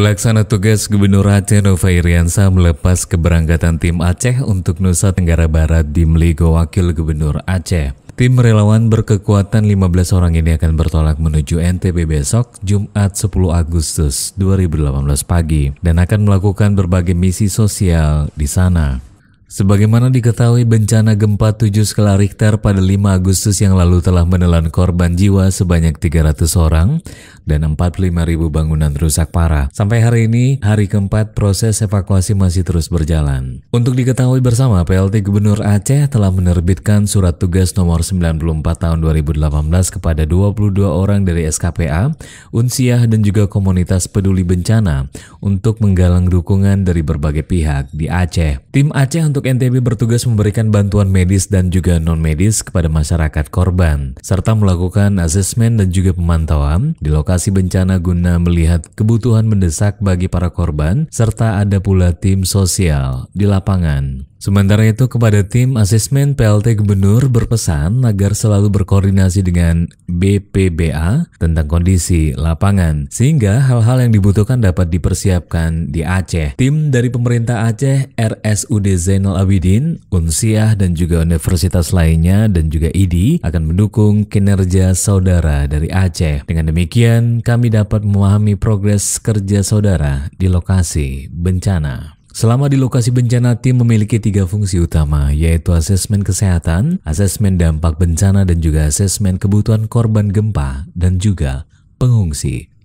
Pelaksana tugas Gubernur Aceh Nova Iriansa melepas keberangkatan tim Aceh untuk Nusa Tenggara Barat di Meligo Wakil Gubernur Aceh. Tim relawan berkekuatan 15 orang ini akan bertolak menuju NTB besok Jumat 10 Agustus 2018 pagi dan akan melakukan berbagai misi sosial di sana. Sebagaimana diketahui bencana gempa 7 skala Richter pada 5 Agustus yang lalu telah menelan korban jiwa sebanyak 300 orang dan 45 ribu bangunan rusak parah. Sampai hari ini, hari keempat proses evakuasi masih terus berjalan. Untuk diketahui bersama, PLT Gubernur Aceh telah menerbitkan surat tugas nomor 94 tahun 2018 kepada 22 orang dari SKPA, Unsiah dan juga komunitas peduli bencana untuk menggalang dukungan dari berbagai pihak di Aceh. Tim Aceh untuk untuk NTB bertugas memberikan bantuan medis dan juga non-medis kepada masyarakat korban, serta melakukan asesmen dan juga pemantauan di lokasi bencana guna melihat kebutuhan mendesak bagi para korban, serta ada pula tim sosial di lapangan. Sementara itu kepada tim asesmen PLT Gubernur berpesan agar selalu berkoordinasi dengan BPBA tentang kondisi lapangan sehingga hal-hal yang dibutuhkan dapat dipersiapkan di Aceh. Tim dari pemerintah Aceh RSUD Zainal Abidin, Unsiah dan juga universitas lainnya dan juga IDI akan mendukung kinerja saudara dari Aceh. Dengan demikian kami dapat memahami progres kerja saudara di lokasi bencana. Selama di lokasi bencana, tim memiliki tiga fungsi utama, yaitu asesmen kesehatan, asesmen dampak bencana, dan juga asesmen kebutuhan korban gempa, dan juga pengungsi.